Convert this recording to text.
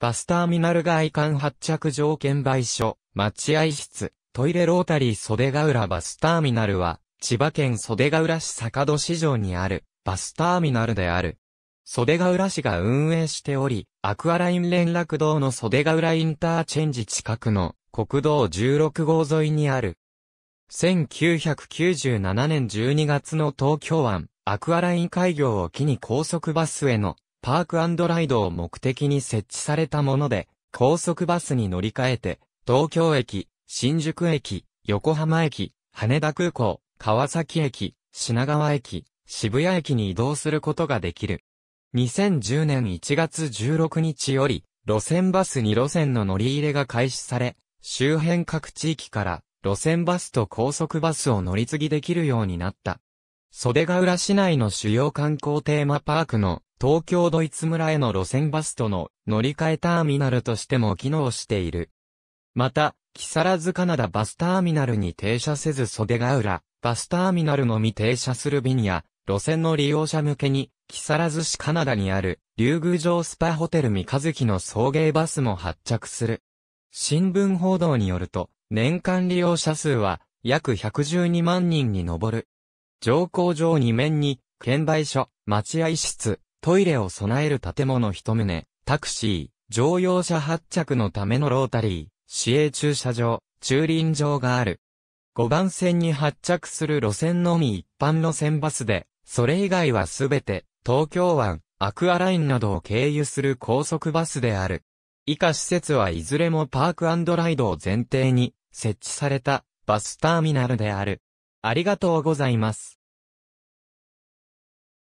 バスターミナル外観発着条件売所、待合室、トイレロータリー袖ヶ浦バスターミナルは、千葉県袖ヶ浦市坂戸市場にある、バスターミナルである。袖ヶ浦市が運営しており、アクアライン連絡道の袖ヶ浦インターチェンジ近くの国道16号沿いにある。1997年12月の東京湾、アクアライン開業を機に高速バスへのパークライドを目的に設置されたもので、高速バスに乗り換えて、東京駅、新宿駅、横浜駅、羽田空港、川崎駅、品川駅、渋谷駅に移動することができる。2010年1月16日より、路線バス2路線の乗り入れが開始され、周辺各地域から路線バスと高速バスを乗り継ぎできるようになった。袖ヶ浦市内の主要観光テーマパークの東京ドイツ村への路線バスとの乗り換えターミナルとしても機能している。また、木更津カナダバスターミナルに停車せず袖ヶ浦、バスターミナルのみ停車する便や、路線の利用者向けに、木更津市カナダにある、竜宮城スパホテル三日月の送迎バスも発着する。新聞報道によると、年間利用者数は、約112万人に上る。乗降場2面に、券売所、待合室、トイレを備える建物一棟、タクシー、乗用車発着のためのロータリー、市営駐車場、駐輪場がある。5番線に発着する路線のみ一般路線バスで、それ以外はすべて、東京湾、アクアラインなどを経由する高速バスである。以下施設はいずれもパークライドを前提に設置されたバスターミナルである。ありがとうございます。